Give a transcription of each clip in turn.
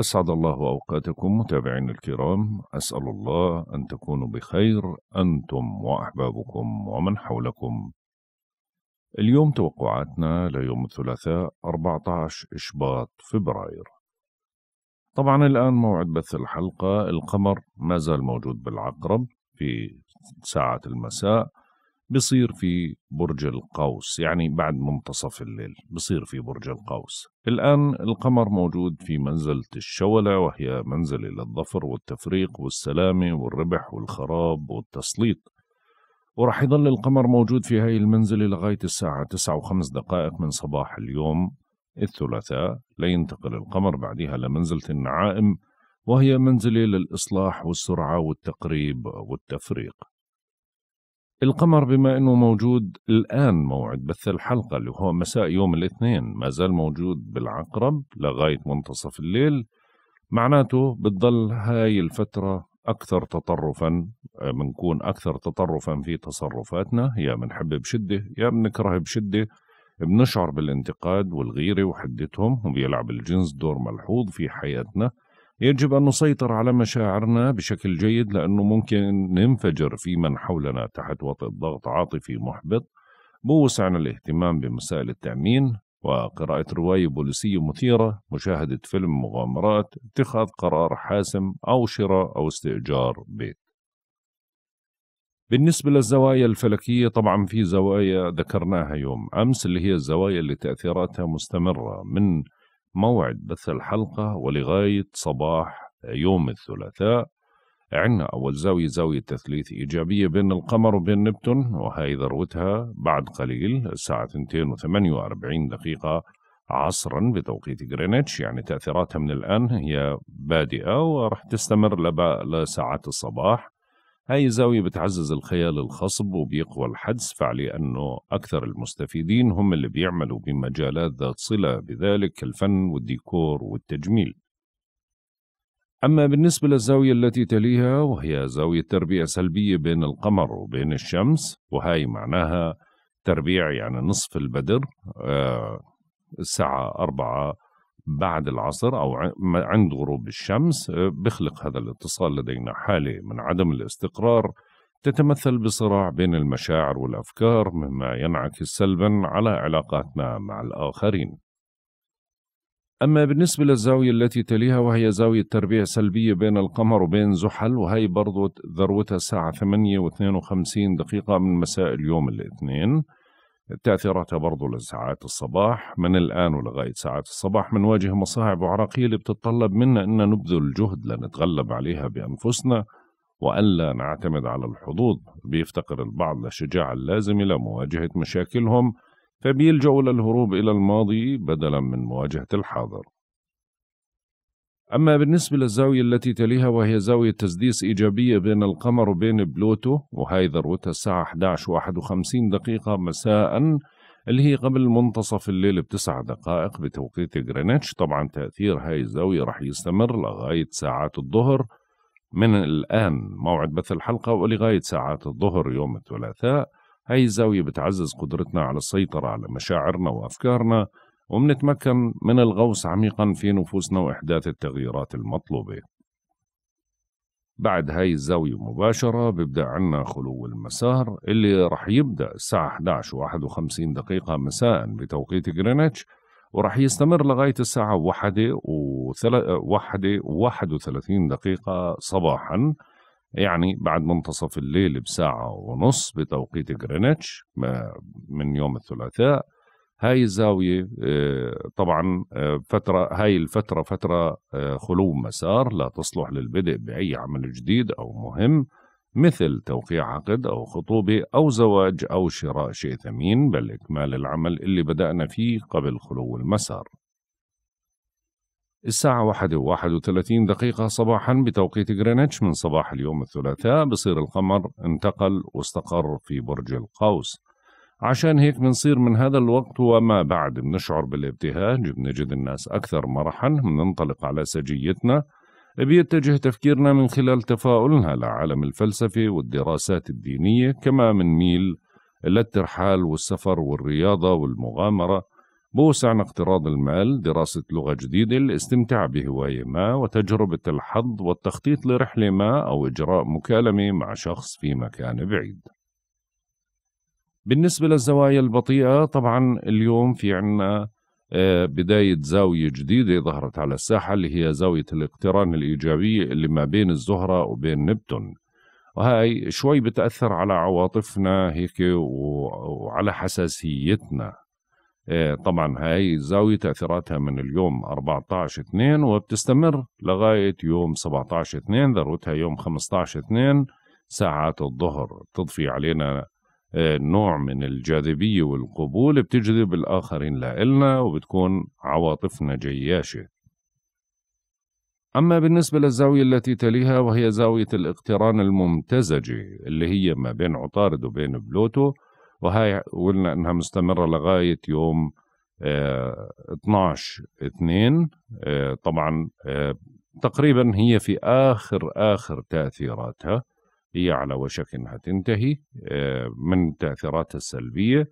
أسعد الله أوقاتكم متابعين الكرام أسأل الله أن تكونوا بخير أنتم وأحبابكم ومن حولكم اليوم توقعاتنا ليوم الثلاثاء 14 إشباط فبراير طبعا الآن موعد بث الحلقة القمر ما زال موجود بالعقرب في ساعة المساء بصير في برج القوس يعني بعد منتصف الليل بصير في برج القوس الآن القمر موجود في منزلة الشولع وهي منزلة للظفر والتفريق والسلامة والربح والخراب والتسليط ورح يضل القمر موجود في هاي المنزلة لغاية الساعة تسعة وخمس دقائق من صباح اليوم الثلاثاء لينتقل القمر بعدها لمنزلة النعائم وهي منزلة للإصلاح والسرعة والتقريب والتفريق القمر بما انه موجود الان موعد بث الحلقه اللي هو مساء يوم الاثنين ما زال موجود بالعقرب لغايه منتصف الليل معناته بتضل هاي الفتره اكثر تطرفا آه، بنكون اكثر تطرفا في تصرفاتنا يا بنحب بشده يا بنكره بشده بنشعر بالانتقاد والغيره وحدتهم وبيلعب الجنس دور ملحوظ في حياتنا يجب أن نسيطر على مشاعرنا بشكل جيد لأنه ممكن ننفجر في من حولنا تحت وطئ ضغط عاطفي محبط بوسعنا الاهتمام بمسائل التأمين وقراءة رواية بوليسية مثيرة مشاهدة فيلم مغامرات اتخاذ قرار حاسم أو شراء أو استئجار بيت بالنسبة للزوايا الفلكية طبعا في زوايا ذكرناها يوم أمس اللي هي الزوايا اللي تأثيراتها مستمرة من موعد بث الحلقة ولغاية صباح يوم الثلاثاء عندنا أول زاوية زاوية تثليث إيجابية بين القمر وبين نبتون وهي ذروتها بعد قليل الساعة 2:48 دقيقة عصرا بتوقيت جرينتش يعني تأثيراتها من الآن هي بادئة ورح تستمر لساعات الصباح هاي الزاوية بتعزز الخيال الخصب وبيقوى الحدس فعلي أنه أكثر المستفيدين هم اللي بيعملوا بمجالات ذات صلة بذلك الفن والديكور والتجميل أما بالنسبة للزاوية التي تليها وهي زاوية تربيع سلبية بين القمر وبين الشمس وهي معناها تربيع يعني نصف البدر آه، الساعة أربعة بعد العصر أو عند غروب الشمس آه، بخلق هذا الاتصال لدينا حالة من عدم الاستقرار تتمثل بصراع بين المشاعر والأفكار مما ينعكس سلبا على علاقاتنا مع الآخرين أما بالنسبة للزاوية التي تليها وهي زاوية تربيع سلبية بين القمر وبين زحل وهي برضو ذروتها الساعة 8 و52 دقيقة من مساء اليوم الاثنين تأثيراتها برضو لساعات الصباح من الآن ولغاية ساعات الصباح بنواجه مصاعب وعراقيل بتتطلب منا أن نبذل جهد لنتغلب عليها بأنفسنا وألا نعتمد على الحظوظ بيفتقر البعض للشجاعة اللازمة لمواجهة مشاكلهم فبيلجأوا للهروب إلى الماضي بدلا من مواجهة الحاضر أما بالنسبة للزاوية التي تليها وهي زاوية تسديس إيجابية بين القمر وبين بلوتو وهي ذروتها الساعة 11 دقيقة مساء اللي هي قبل منتصف الليل بتسع دقائق بتوقيت غرينتش طبعا تأثير هاي الزاوية راح يستمر لغاية ساعات الظهر من الآن موعد بث الحلقة ولغاية ساعات الظهر يوم الثلاثاء هاي الزاوية بتعزز قدرتنا على السيطرة على مشاعرنا وأفكارنا ومنتمكن من الغوص عميقا في نفوسنا وإحداث التغييرات المطلوبة بعد هاي الزاوية مباشرة بيبدأ عنا خلو المسار اللي رح يبدأ الساعة 11 و 51 دقيقة مساء بتوقيت جرينتش ورح يستمر لغاية الساعة 1 و 31 دقيقة صباحا يعني بعد منتصف الليل بساعة ونص بتوقيت جرينتش من يوم الثلاثاء هاي الزاوية آه، طبعا آه، فترة هاي الفترة فترة آه، خلو مسار لا تصلح للبدء بأي عمل جديد أو مهم مثل توقيع عقد أو خطوبة أو زواج أو شراء شيء ثمين بل إكمال العمل اللي بدأنا فيه قبل خلو المسار الساعة واحدة وواحد وثلاثين دقيقة صباحا بتوقيت غرينتش من صباح اليوم الثلاثاء بصير القمر انتقل واستقر في برج القوس عشان هيك بنصير من هذا الوقت وما بعد بنشعر بالابتهاج بنجد الناس أكثر مرحا بننطلق على سجيتنا بيتجه تفكيرنا من خلال تفاؤلنا لعالم الفلسفة والدراسات الدينية كما ميل للترحال والسفر والرياضة والمغامرة بوسعنا اقتراض المال دراسة لغة جديدة الاستمتاع بهواية ما وتجربة الحظ والتخطيط لرحلة ما أو إجراء مكالمة مع شخص في مكان بعيد بالنسبة للزوايا البطيئة طبعا اليوم في عنا آه، بداية زاوية جديدة ظهرت على الساحة اللي هي زاوية الاقتران الإيجابية اللي ما بين الزهرة وبين نبتون وهاي شوي بتأثر على عواطفنا هيك وعلى حساسيتنا آه، طبعا هاي الزاوية تأثيراتها من اليوم 14 2 وبتستمر لغاية يوم 17 2 ذروتها يوم 15 2 ساعات الظهر تضفي علينا نوع من الجاذبية والقبول بتجذب الآخرين لإلنا وبتكون عواطفنا جياشة أما بالنسبة للزاوية التي تليها وهي زاوية الاقتران الممتزجة اللي هي ما بين عطارد وبين بلوتو وهي قلنا إنها مستمرة لغاية يوم 12 آه، 2 آه، طبعا آه، تقريبا هي في آخر آخر تأثيراتها هي على وشك أنها تنتهي آه، من تاثيراتها السلبية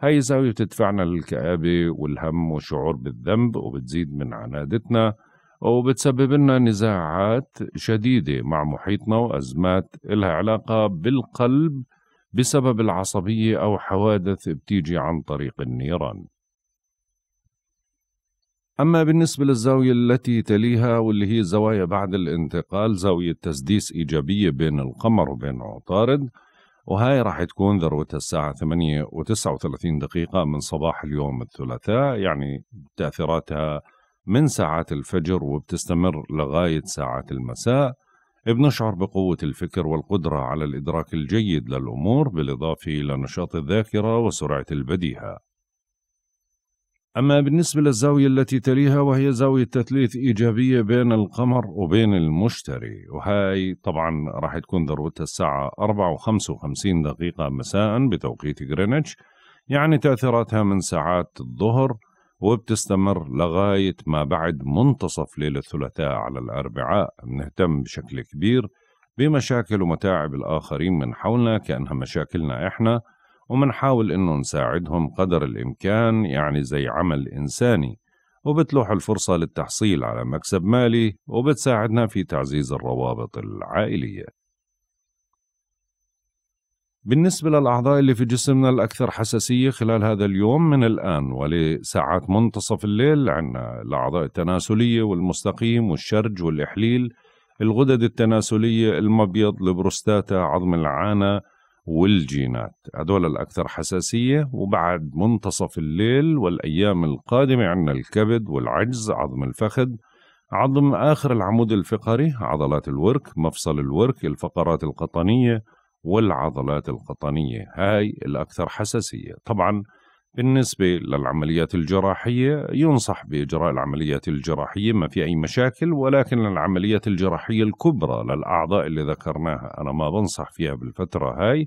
هاي زاوية بتدفعنا للكآبة والهم والشعور بالذنب وبتزيد من عنادتنا وبتسبب لنا نزاعات شديدة مع محيطنا وأزمات إلها علاقة بالقلب بسبب العصبية أو حوادث بتيجي عن طريق النيران أما بالنسبة للزاوية التي تليها واللي هي الزوايا بعد الانتقال زاوية تسديس إيجابية بين القمر وبين عطارد وهاي راح تكون ذروتها الساعة 8 و39 دقيقة من صباح اليوم الثلاثاء يعني تأثيراتها من ساعات الفجر وبتستمر لغاية ساعات المساء بنشعر بقوة الفكر والقدرة على الإدراك الجيد للأمور بالإضافة إلى نشاط الذاكرة وسرعة البديهة أما بالنسبة للزاوية التي تليها وهي زاوية تثليث إيجابية بين القمر وبين المشتري وهاي طبعا راح تكون ذروتها الساعة 4 و55 دقيقة مساء بتوقيت غرينتش يعني تأثيراتها من ساعات الظهر وبتستمر لغاية ما بعد منتصف ليلة الثلاثاء على الأربعاء بنهتم بشكل كبير بمشاكل ومتاعب الآخرين من حولنا كأنها مشاكلنا إحنا ومنحاول إنه نساعدهم قدر الإمكان يعني زي عمل إنساني وبتلوح الفرصة للتحصيل على مكسب مالي وبتساعدنا في تعزيز الروابط العائلية بالنسبة للأعضاء اللي في جسمنا الأكثر حساسية خلال هذا اليوم من الآن ولساعات منتصف الليل عندنا الأعضاء التناسلية والمستقيم والشرج والإحليل الغدد التناسلية المبيض البروستاتا عظم العانة والجينات هدول الأكثر حساسية وبعد منتصف الليل والأيام القادمة عندنا الكبد والعجز عظم الفخذ عظم آخر العمود الفقري عضلات الورك مفصل الورك الفقرات القطنية والعضلات القطنية هاي الأكثر حساسية طبعاً بالنسبة للعمليات الجراحية ينصح بإجراء العمليات الجراحية ما في أي مشاكل ولكن العمليات الجراحية الكبرى للأعضاء اللي ذكرناها أنا ما بنصح فيها بالفترة هاي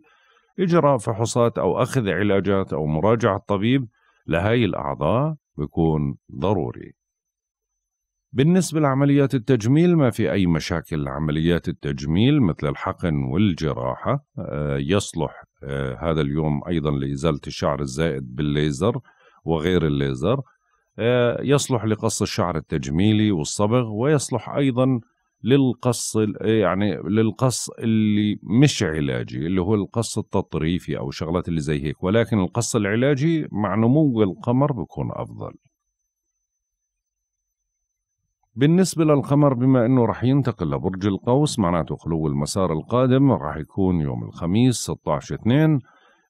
إجراء فحوصات أو أخذ علاجات أو مراجعة طبيب لهاي الأعضاء بيكون ضروري بالنسبة لعمليات التجميل ما في أي مشاكل عمليات التجميل مثل الحقن والجراحة آه، يصلح آه، هذا اليوم أيضا لإزالة الشعر الزائد بالليزر وغير الليزر آه، يصلح لقص الشعر التجميلي والصبغ ويصلح أيضا للقص يعني للقص اللي مش علاجي اللي هو القص التطريفي أو شغلات اللي زي هيك ولكن القص العلاجي مع نمو القمر بيكون أفضل بالنسبة للقمر بما أنه رح ينتقل لبرج القوس معناته خلو المسار القادم رح يكون يوم الخميس 16 2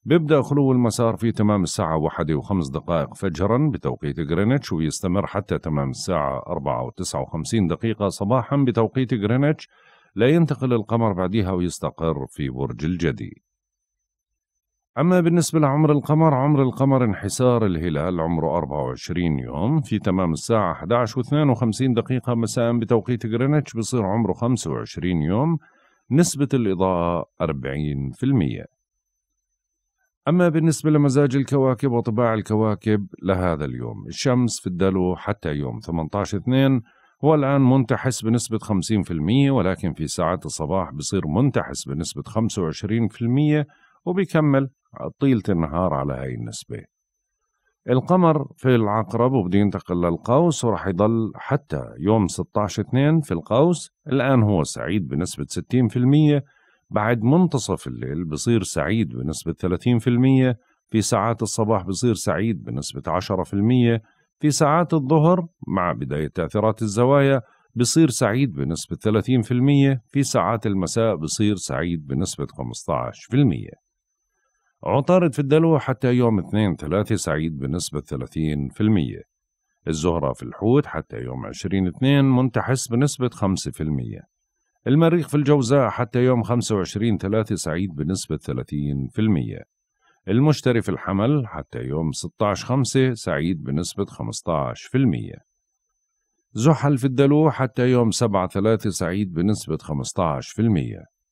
بيبدأ خلو المسار في تمام الساعة واحدة وخمس دقائق فجرا بتوقيت غرينتش ويستمر حتى تمام الساعة أربعة وتسعة وخمسين دقيقة صباحا بتوقيت غرينتش لا ينتقل القمر بعدها ويستقر في برج الجدي أما بالنسبة لعمر القمر عمر القمر انحسار الهلال عمره 24 يوم في تمام الساعة 11 و52 دقيقة مساء بتوقيت غرينتش بصير عمره 25 يوم نسبة الإضاءة 40% أما بالنسبة لمزاج الكواكب وطباع الكواكب لهذا اليوم الشمس في الدلو حتى يوم 18 2 هو الآن منتحس بنسبة 50% ولكن في ساعات الصباح بصير منتحس بنسبة 25% وبيكمل طيلة النهار على هاي النسبة القمر في العقرب وبده ينتقل للقوس وراح يضل حتى يوم 16 2 في القوس الآن هو سعيد بنسبة 60% بعد منتصف الليل بصير سعيد بنسبة 30% في ساعات الصباح بصير سعيد بنسبة 10% في ساعات الظهر مع بداية تأثيرات الزوايا بصير سعيد بنسبة 30% في ساعات المساء بصير سعيد بنسبة 15% عطارد في الدلو حتى يوم 2 3 سعيد بنسبة 30% الزهرة في الحوت حتى يوم 20 2 منتحس بنسبة 5% المريخ في الجوزاء حتى يوم 25 3 سعيد بنسبة 30% المشتري في الحمل حتى يوم 16 5 سعيد بنسبة 15% زحل في الدلو حتى يوم 7 3 سعيد بنسبة المية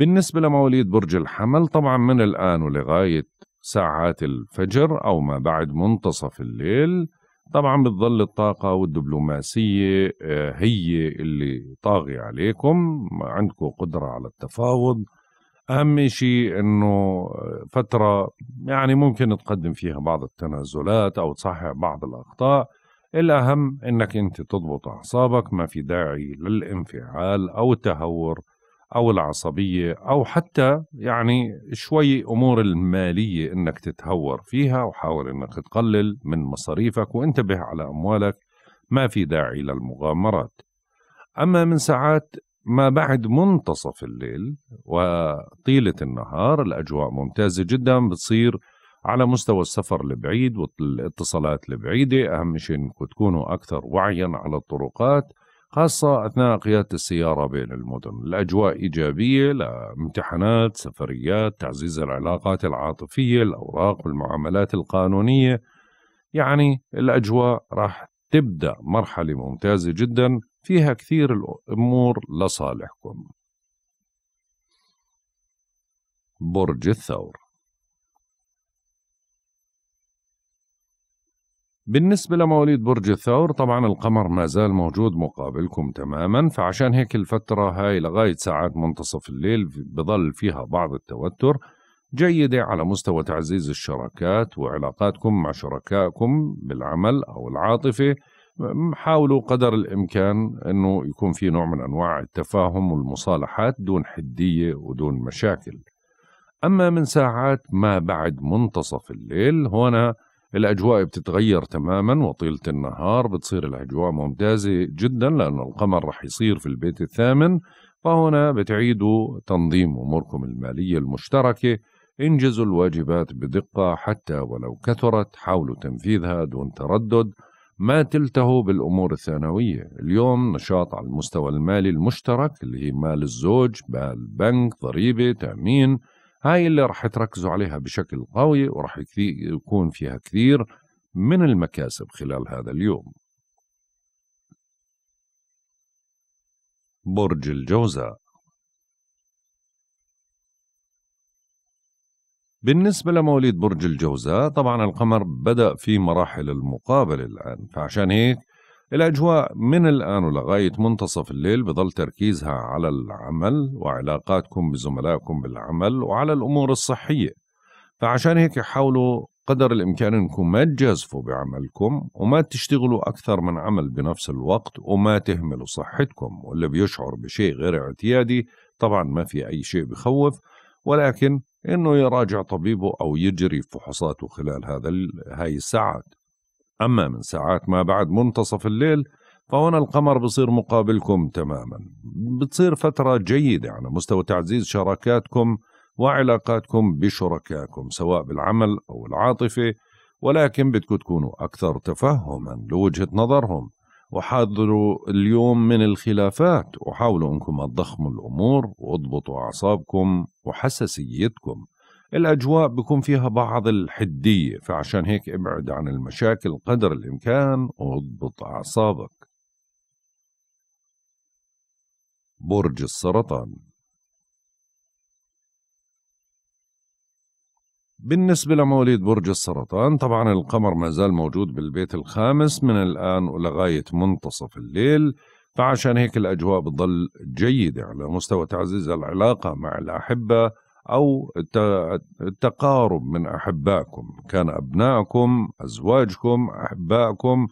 بالنسبة لمواليد برج الحمل طبعا من الآن ولغاية ساعات الفجر أو ما بعد منتصف الليل طبعا بتظل الطاقة والدبلوماسية آه، هي اللي طاغية عليكم عندكم قدرة على التفاوض أهم شيء أنه فترة يعني ممكن تقدم فيها بعض التنازلات أو تصحح بعض الأخطاء الأهم أنك أنت تضبط أعصابك ما في داعي للانفعال أو التهور او العصبيه او حتى يعني شوي امور الماليه انك تتهور فيها وحاول انك تقلل من مصاريفك وانتبه على اموالك ما في داعي للمغامرات اما من ساعات ما بعد منتصف الليل وطيله النهار الاجواء ممتازه جدا بتصير على مستوى السفر البعيد والاتصالات البعيده اهم شيء انكم تكونوا اكثر وعيا على الطرقات خاصة أثناء قيادة السيارة بين المدن الأجواء إيجابية لامتحانات سفريات تعزيز العلاقات العاطفية الأوراق والمعاملات القانونية يعني الأجواء راح تبدأ مرحلة ممتازة جدا فيها كثير الأمور لصالحكم برج الثور بالنسبة لمواليد برج الثور طبعا القمر ما زال موجود مقابلكم تماما فعشان هيك الفترة هاي لغاية ساعات منتصف الليل بظل فيها بعض التوتر جيدة على مستوى تعزيز الشراكات وعلاقاتكم مع شركائكم بالعمل أو العاطفة حاولوا قدر الإمكان أنه يكون في نوع من أنواع التفاهم والمصالحات دون حدية ودون مشاكل أما من ساعات ما بعد منتصف الليل هنا الأجواء بتتغير تماما وطيلة النهار بتصير الأجواء ممتازة جدا لأنه القمر رح يصير في البيت الثامن فهنا بتعيدوا تنظيم أموركم المالية المشتركة انجزوا الواجبات بدقة حتى ولو كثرت حاولوا تنفيذها دون تردد ما تلتهوا بالأمور الثانوية اليوم نشاط على المستوى المالي المشترك اللي هي مال الزوج مال بنك ضريبة تأمين هاي اللي راح تركزوا عليها بشكل قوي وراح يكون فيها كثير من المكاسب خلال هذا اليوم برج الجوزاء بالنسبة لمواليد برج الجوزاء طبعا القمر بدأ في مراحل المقابلة الآن فعشان هيك الأجواء من الآن ولغاية منتصف الليل بظل تركيزها على العمل وعلاقاتكم بزملائكم بالعمل وعلى الأمور الصحية فعشان هيك حاولوا قدر الإمكان أنكم ما تجازفوا بعملكم وما تشتغلوا أكثر من عمل بنفس الوقت وما تهملوا صحتكم واللي بيشعر بشيء غير اعتيادي طبعا ما في أي شيء بخوف ولكن انه يراجع طبيبه او يجري فحوصاته خلال هذا هاي الساعات أما من ساعات ما بعد منتصف الليل فهنا القمر بصير مقابلكم تماما بتصير فترة جيدة على مستوى تعزيز شراكاتكم وعلاقاتكم بشركائكم سواء بالعمل أو العاطفة ولكن بدكم تكونوا أكثر تفهما لوجهة نظرهم وحاذروا اليوم من الخلافات وحاولوا أنكم تضخموا الأمور واضبطوا أعصابكم وحساسيتكم الأجواء بيكون فيها بعض الحدية فعشان هيك ابعد عن المشاكل قدر الإمكان واضبط أعصابك برج السرطان بالنسبة لمواليد برج السرطان طبعا القمر ما زال موجود بالبيت الخامس من الآن ولغاية منتصف الليل فعشان هيك الأجواء بتضل جيدة على مستوى تعزيز العلاقة مع الأحبة أو التقارب من أحبائكم كان أبنائكم أزواجكم أحبائكم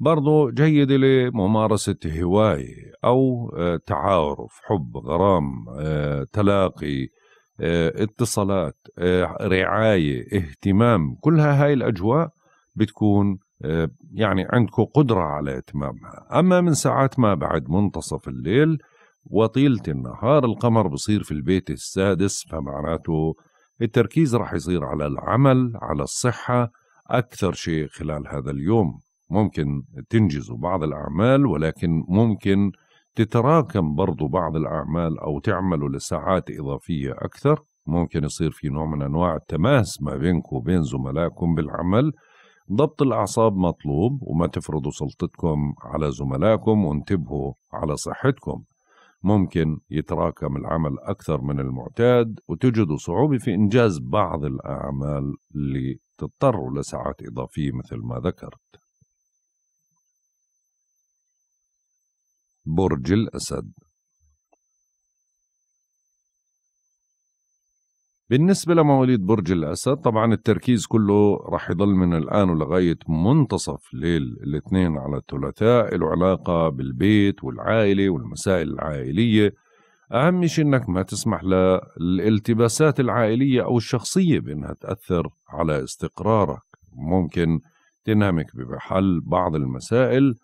برضو جيد لممارسة هواية أو آه، تعارف حب غرام آه، تلاقي آه، اتصالات رعاية اهتمام كلها هاي الأجواء بتكون يعني عندكم قدرة على إتمامها أما من ساعات ما بعد منتصف الليل وطيلة النهار القمر بصير في البيت السادس فمعناته التركيز رح يصير على العمل على الصحة أكثر شيء خلال هذا اليوم ممكن تنجزوا بعض الأعمال ولكن ممكن تتراكم برضو بعض الأعمال أو تعملوا لساعات إضافية أكثر ممكن يصير في نوع من أنواع التماس ما بينكم وبين زملائكم بالعمل ضبط الأعصاب مطلوب وما تفرضوا سلطتكم على زملائكم وانتبهوا على صحتكم ممكن يتراكم العمل أكثر من المعتاد وتجد صعوبة في إنجاز بعض الأعمال اللي تضطر لساعات إضافية مثل ما ذكرت برج الأسد بالنسبة لمواليد برج الأسد طبعا التركيز كله راح يضل من الآن ولغاية منتصف ليل الاثنين على الثلاثاء له علاقة بالبيت والعائلة والمسائل العائلية أهم شيء إنك ما تسمح للالتباسات العائلية أو الشخصية بإنها تأثر على استقرارك ممكن تنهمك بحل بعض المسائل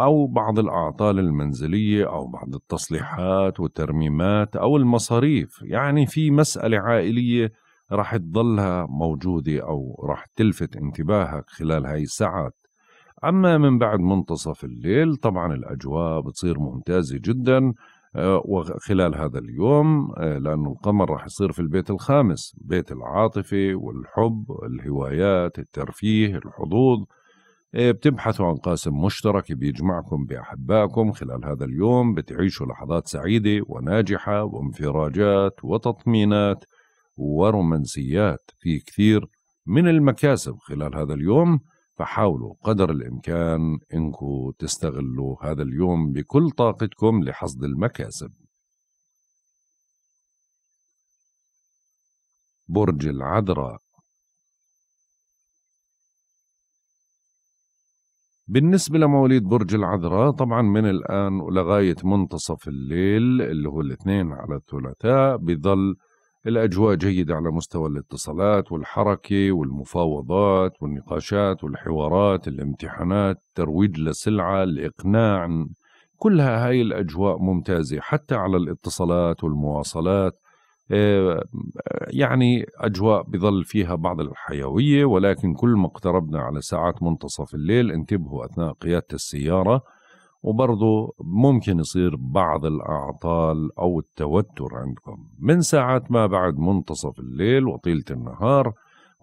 أو بعض الأعطال المنزلية أو بعض التصليحات والترميمات أو المصاريف يعني في مسألة عائلية راح تضلها موجودة أو راح تلفت انتباهك خلال هاي الساعات أما من بعد منتصف الليل طبعا الأجواء بتصير ممتازة جدا آه، وخلال هذا اليوم آه، لأنه القمر راح يصير في البيت الخامس بيت العاطفة والحب الهوايات الترفيه الحظوظ إيه، بتبحثوا عن قاسم مشترك بيجمعكم بأحبائكم خلال هذا اليوم بتعيشوا لحظات سعيدة وناجحة وانفراجات وتطمينات ورومانسيات في كثير من المكاسب خلال هذا اليوم فحاولوا قدر الإمكان إنكم تستغلوا هذا اليوم بكل طاقتكم لحصد المكاسب برج العذراء بالنسبة لمواليد برج العذراء طبعا من الآن ولغاية منتصف الليل اللي هو الاثنين على الثلاثاء بظل الأجواء جيدة على مستوى الاتصالات والحركة والمفاوضات والنقاشات والحوارات الامتحانات ترويج لسلعة الإقناع كلها هاي الأجواء ممتازة حتى على الاتصالات والمواصلات آه، يعني أجواء بظل فيها بعض الحيوية ولكن كل ما اقتربنا على ساعات منتصف الليل انتبهوا أثناء قيادة السيارة وبرضه ممكن يصير بعض الأعطال أو التوتر عندكم من ساعات ما بعد منتصف الليل وطيلة النهار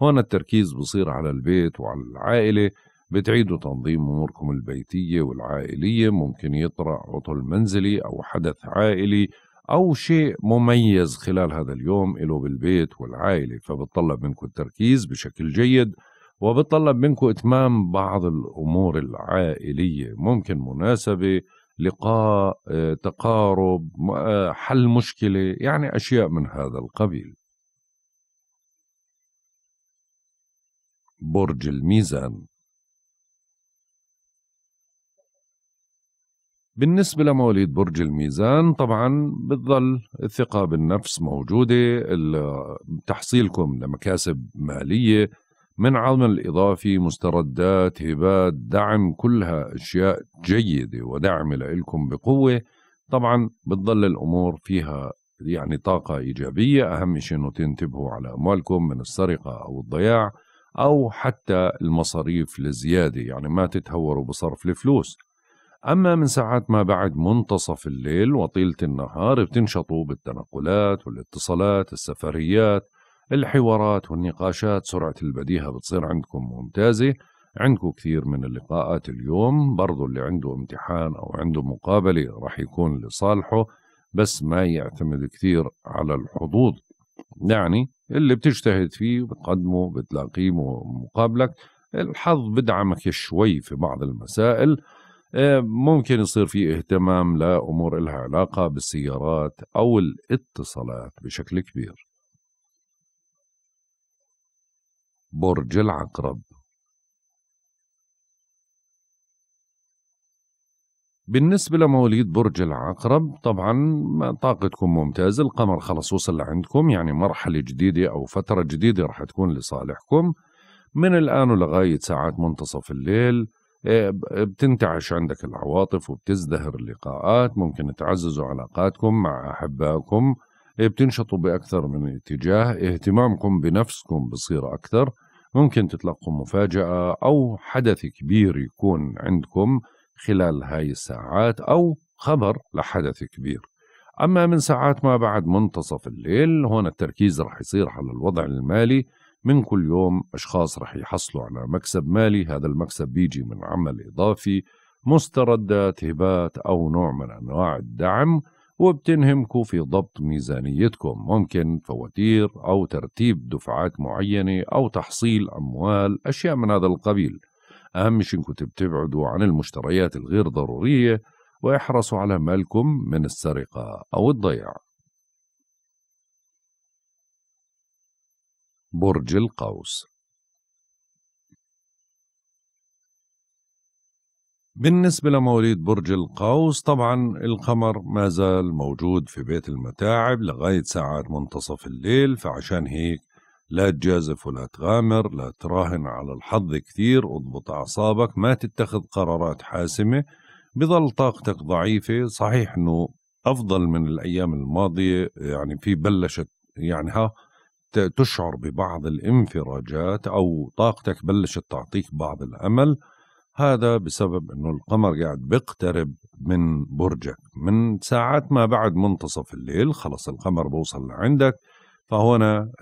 هون التركيز بصير على البيت وعلى العائلة بتعيدوا تنظيم أموركم البيتية والعائلية ممكن يطرأ عطل منزلي أو حدث عائلي أو شيء مميز خلال هذا اليوم له بالبيت والعائلة فبتطلب منكم التركيز بشكل جيد وبتطلب منكم إتمام بعض الأمور العائلية ممكن مناسبة لقاء آه، تقارب آه، حل مشكلة يعني أشياء من هذا القبيل برج الميزان بالنسبة لمواليد برج الميزان طبعا بتظل الثقة بالنفس موجودة تحصيلكم لمكاسب مالية من عمل إضافي مستردات هبات دعم كلها أشياء جيدة ودعم لإلكم بقوة طبعا بتظل الأمور فيها يعني طاقة إيجابية أهم شيء أنه تنتبهوا على أموالكم من السرقة أو الضياع أو حتى المصاريف الزيادة يعني ما تتهوروا بصرف الفلوس أما من ساعات ما بعد منتصف الليل وطيلة النهار بتنشطوا بالتنقلات والاتصالات السفريات الحوارات والنقاشات سرعة البديهة بتصير عندكم ممتازة عندكم كثير من اللقاءات اليوم برضو اللي عنده امتحان أو عنده مقابلة رح يكون لصالحه بس ما يعتمد كثير على الحظوظ يعني اللي بتجتهد فيه بتقدمه بتلاقيه مقابلك الحظ بدعمك شوي في بعض المسائل آه، ممكن يصير في اهتمام لأمور لها علاقة بالسيارات أو الاتصالات بشكل كبير برج العقرب بالنسبة لمواليد برج العقرب طبعا طاقتكم ممتازة القمر خلص وصل لعندكم يعني مرحلة جديدة أو فترة جديدة رح تكون لصالحكم من الآن ولغاية ساعات منتصف الليل إيه، بتنتعش عندك العواطف وبتزدهر اللقاءات ممكن تعززوا علاقاتكم مع أحبائكم إيه، بتنشطوا بأكثر من اتجاه اهتمامكم بنفسكم بصير أكثر ممكن تتلقوا مفاجأة أو حدث كبير يكون عندكم خلال هاي الساعات أو خبر لحدث كبير أما من ساعات ما بعد منتصف الليل هون التركيز رح يصير على الوضع المالي من كل يوم أشخاص رح يحصلوا على مكسب مالي هذا المكسب بيجي من عمل إضافي مستردات هبات أو نوع من أنواع الدعم وبتنهمكوا في ضبط ميزانيتكم ممكن فواتير أو ترتيب دفعات معينة أو تحصيل أموال أشياء من هذا القبيل أهم شيء إنكم تبتعدوا عن المشتريات الغير ضرورية واحرصوا على مالكم من السرقة أو الضياع برج القوس بالنسبة لمواليد برج القوس طبعا القمر ما زال موجود في بيت المتاعب لغاية ساعات منتصف الليل فعشان هيك لا تجازف ولا تغامر لا تراهن على الحظ كثير اضبط أعصابك ما تتخذ قرارات حاسمة بظل طاقتك ضعيفة صحيح أنه أفضل من الأيام الماضية يعني في بلشت يعني ها تشعر ببعض الانفراجات أو طاقتك بلشت تعطيك بعض الأمل هذا بسبب أنه القمر قاعد بيقترب من برجك من ساعات ما بعد منتصف الليل خلص القمر بوصل لعندك فهنا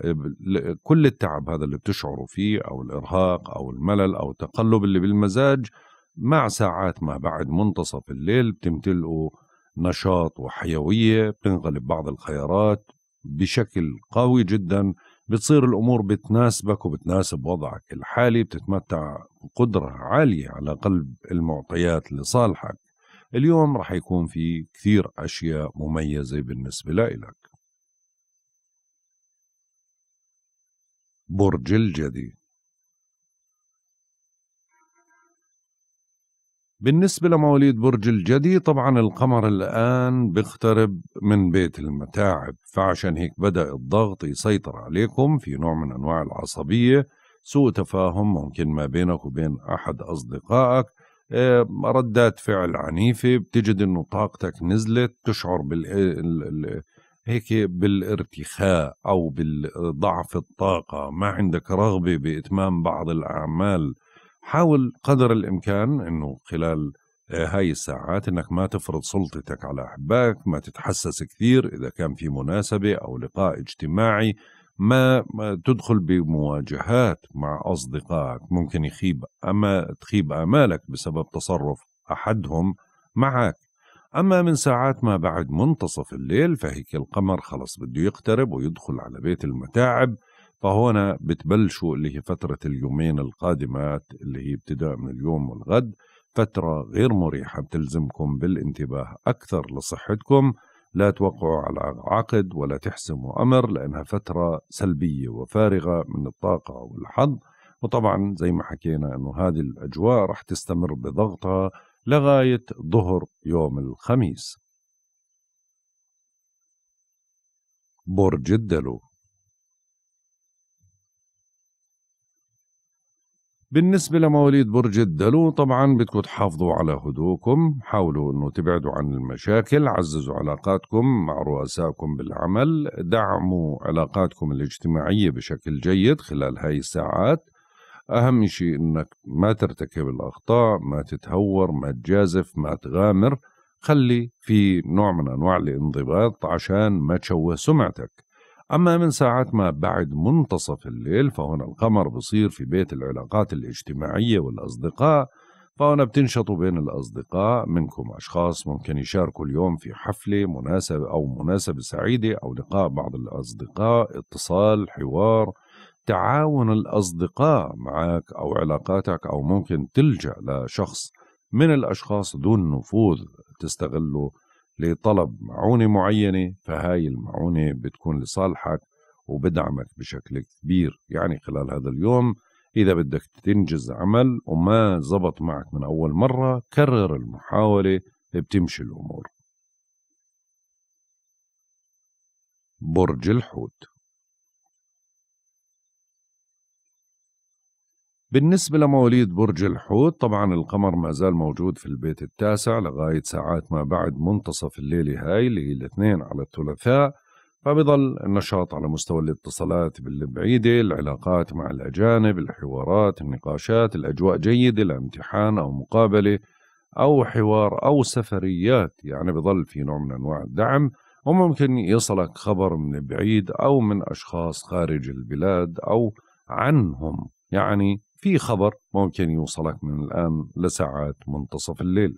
كل التعب هذا اللي بتشعره فيه أو الإرهاق أو الملل أو التقلب اللي بالمزاج مع ساعات ما بعد منتصف الليل بتمتلئوا نشاط وحيوية بتنقلب بعض الخيارات بشكل قوي جدا بتصير الأمور بتناسبك وبتناسب وضعك الحالي بتتمتع بقدرة عالية على قلب المعطيات لصالحك اليوم رح يكون في كثير أشياء مميزة بالنسبة لإلك برج الجدي بالنسبة لمواليد برج الجدي طبعا القمر الآن بيقترب من بيت المتاعب فعشان هيك بدأ الضغط يسيطر عليكم في نوع من أنواع العصبية سوء تفاهم ممكن ما بينك وبين أحد أصدقائك آه، ردات فعل عنيفة بتجد أنه طاقتك نزلت تشعر بال هيك بالارتخاء أو بالضعف الطاقة ما عندك رغبة بإتمام بعض الأعمال حاول قدر الإمكان أنه خلال آه، هاي الساعات أنك ما تفرض سلطتك على أحبائك ما تتحسس كثير إذا كان في مناسبة أو لقاء اجتماعي ما تدخل بمواجهات مع أصدقائك ممكن يخيب أما تخيب آمالك بسبب تصرف أحدهم معك أما من ساعات ما بعد منتصف الليل فهيك القمر خلص بده يقترب ويدخل على بيت المتاعب فهون بتبلشوا اللي هي فترة اليومين القادمات اللي هي ابتداء من اليوم والغد فترة غير مريحة بتلزمكم بالانتباه أكثر لصحتكم لا توقعوا على عقد ولا تحسموا أمر لأنها فترة سلبية وفارغة من الطاقة والحظ وطبعا زي ما حكينا أنه هذه الأجواء رح تستمر بضغطها لغاية ظهر يوم الخميس برج الدلو بالنسبة لمواليد برج الدلو طبعا بدكم تحافظوا على هدوءكم حاولوا انه تبعدوا عن المشاكل عززوا علاقاتكم مع رؤسائكم بالعمل دعموا علاقاتكم الاجتماعية بشكل جيد خلال هاي الساعات أهم شيء أنك ما ترتكب الأخطاء ما تتهور ما تجازف ما تغامر خلي في نوع من أنواع الانضباط عشان ما تشوه سمعتك أما من ساعة ما بعد منتصف الليل فهنا القمر بصير في بيت العلاقات الاجتماعية والأصدقاء فهنا بتنشطوا بين الأصدقاء منكم أشخاص ممكن يشاركوا اليوم في حفلة مناسبة أو مناسبة سعيدة أو لقاء بعض الأصدقاء اتصال حوار تعاون الأصدقاء معك أو علاقاتك أو ممكن تلجأ لشخص من الأشخاص دون نفوذ تستغله لطلب معونة معينة فهاي المعونة بتكون لصالحك وبدعمك بشكل كبير يعني خلال هذا اليوم إذا بدك تنجز عمل وما زبط معك من أول مرة كرر المحاولة بتمشي الأمور برج الحوت بالنسبة لمواليد برج الحوت طبعا القمر ما زال موجود في البيت التاسع لغاية ساعات ما بعد منتصف الليلة هاي اللي هي الاثنين على الثلاثاء فبظل النشاط على مستوى الاتصالات بالبعيدة العلاقات مع الأجانب الحوارات النقاشات الأجواء جيدة لامتحان أو مقابلة أو حوار أو سفريات يعني بظل في نوع من أنواع الدعم وممكن يصلك خبر من بعيد أو من أشخاص خارج البلاد أو عنهم يعني في خبر ممكن يوصلك من الآن لساعات منتصف الليل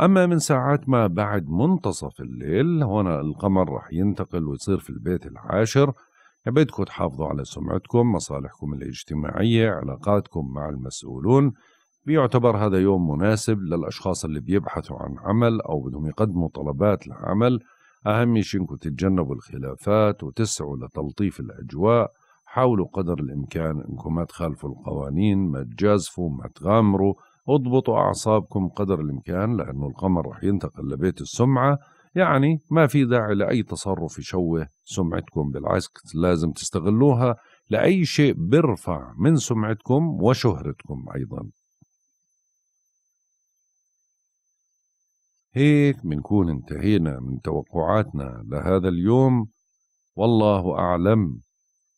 أما من ساعات ما بعد منتصف الليل هنا القمر رح ينتقل ويصير في البيت العاشر بدكم تحافظوا على سمعتكم مصالحكم الاجتماعية علاقاتكم مع المسؤولون بيعتبر هذا يوم مناسب للأشخاص اللي بيبحثوا عن عمل أو بدهم يقدموا طلبات لعمل أهم شيء إنكم تتجنبوا الخلافات وتسعوا لتلطيف الأجواء حاولوا قدر الإمكان أنكم ما تخالفوا القوانين ما تجازفوا ما تغامروا اضبطوا أعصابكم قدر الإمكان لأنه القمر رح ينتقل لبيت السمعة يعني ما في داعي لأي تصرف يشوه سمعتكم بالعكس لازم تستغلوها لأي شيء بيرفع من سمعتكم وشهرتكم أيضا هيك منكون انتهينا من توقعاتنا لهذا اليوم والله أعلم